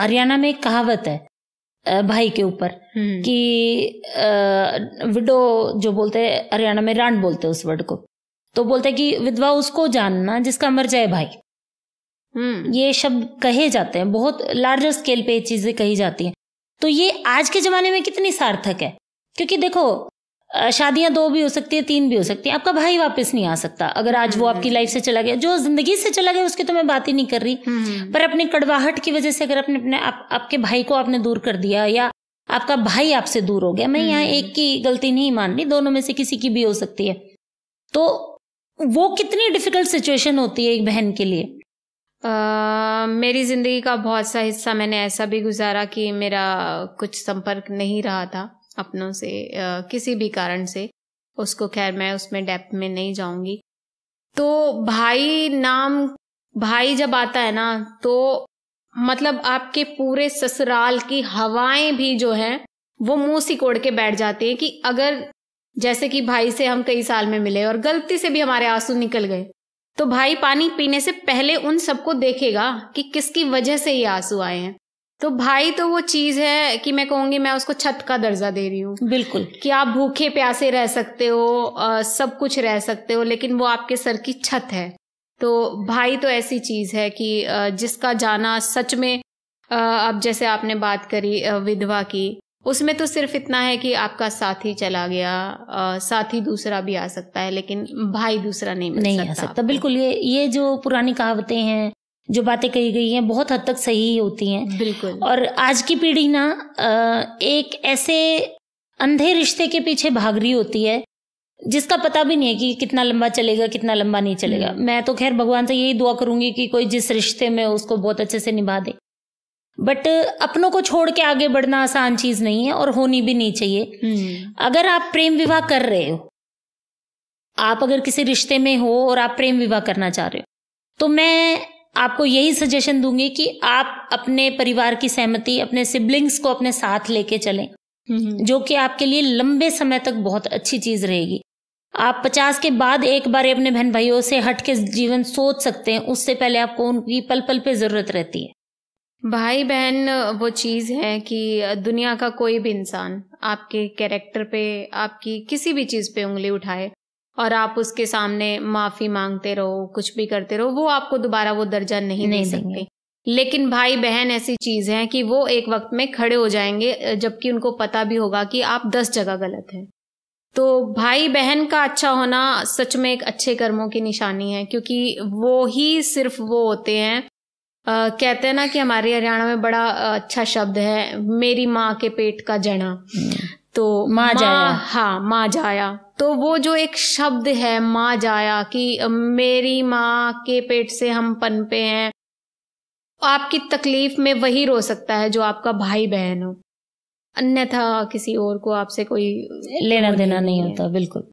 हरियाणा में एक कहावत है भाई के ऊपर हम्म। कि विडो जो बोलते हैं हरियाणा में रांड बोलते हैं उस वर्ड को तो बोलते हैं कि विधवा उसको जानना जिसका मर जाए भाई हम्म। ये शब्द कहे जाते हैं बहुत लार्जर स्केल पे ये चीजें कही जाती हैं तो ये आज के जमाने में कितनी सार्थक है क्योंकि देखो शादियां दो भी हो सकती है तीन भी हो सकती है आपका भाई वापस नहीं आ सकता अगर आज वो हम्म। आपकी लाइफ से चला गया जो जिंदगी से चला गया उसकी तो मैं बात ही नहीं कर रही हम्म। पर अपने कड़वाहट की वजह से अगर अपने अपने आप, आपके भाई को आपने दूर कर दिया या आपका भाई आपसे दूर हो गया मैं यहाँ हम्म। एक की गलती नहीं मान रही दोनों में से किसी की भी हो सकती है तो वो कितनी डिफिकल्ट सिचुएशन होती है एक बहन के लिए Uh, मेरी ज़िंदगी का बहुत सा हिस्सा मैंने ऐसा भी गुजारा कि मेरा कुछ संपर्क नहीं रहा था अपनों से किसी भी कारण से उसको खैर मैं उसमें डेप्थ में नहीं जाऊंगी तो भाई नाम भाई जब आता है ना तो मतलब आपके पूरे ससुराल की हवाएं भी जो है वो मुंह सिकोड़ के बैठ जाती है कि अगर जैसे कि भाई से हम कई साल में मिले और गलती से भी हमारे आंसू निकल गए तो भाई पानी पीने से पहले उन सबको देखेगा कि किसकी वजह से ये आंसू आए हैं तो भाई तो वो चीज़ है कि मैं कहूंगी मैं उसको छत का दर्जा दे रही हूँ बिल्कुल कि आप भूखे प्यासे रह सकते हो आ, सब कुछ रह सकते हो लेकिन वो आपके सर की छत है तो भाई तो ऐसी चीज़ है कि आ, जिसका जाना सच में अब जैसे आपने बात करी विधवा की उसमें तो सिर्फ इतना है कि आपका साथी चला गया आ, साथी दूसरा भी आ सकता है लेकिन भाई दूसरा नहीं मिल नहीं सकता आ सकता बिल्कुल ये ये जो पुरानी कहावतें हैं जो बातें कही गई हैं बहुत हद तक सही होती हैं बिल्कुल और आज की पीढ़ी ना एक ऐसे अंधे रिश्ते के पीछे भाग रही होती है जिसका पता भी नहीं है कि कितना लंबा चलेगा कितना लंबा नहीं चलेगा हम्म। मैं तो खैर भगवान से यही दुआ करूंगी कि कोई जिस रिश्ते में उसको बहुत अच्छे से निभा दे बट अपनों को छोड़ के आगे बढ़ना आसान चीज नहीं है और होनी भी नहीं चाहिए हम्म। अगर आप प्रेम विवाह कर रहे हो आप अगर किसी रिश्ते में हो और आप प्रेम विवाह करना चाह रहे हो तो मैं आपको यही सजेशन दूंगी कि आप अपने परिवार की सहमति अपने सिबलिंग्स को अपने साथ लेके चलें जो कि आपके लिए लंबे समय तक बहुत अच्छी चीज रहेगी आप पचास के बाद एक बार अपने बहन भाइयों से हट के जीवन सोच सकते हैं उससे पहले आपको उनकी पल पल पे जरूरत रहती है भाई बहन वो चीज है कि दुनिया का कोई भी इंसान आपके कैरेक्टर पे आपकी किसी भी चीज पे उंगली उठाए और आप उसके सामने माफी मांगते रहो कुछ भी करते रहो वो आपको दोबारा वो दर्जा नहीं, नहीं दे सकते लेकिन भाई बहन ऐसी चीज है कि वो एक वक्त में खड़े हो जाएंगे जबकि उनको पता भी होगा कि आप दस जगह गलत हैं तो भाई बहन का अच्छा होना सच में एक अच्छे कर्मों की निशानी है क्योंकि वो ही सिर्फ वो होते हैं आ, कहते हैं ना कि हमारे हरियाणा में बड़ा अच्छा शब्द है मेरी माँ के पेट का जना हम्म। तो माँ जाया हाँ माँ जाया तो वो जो एक शब्द है माँ जाया कि मेरी माँ के पेट से हम पनपे हैं आपकी तकलीफ में वही रो सकता है जो आपका भाई बहन हो अन्यथा किसी और को आपसे कोई लेना देना नहीं, नहीं होता बिल्कुल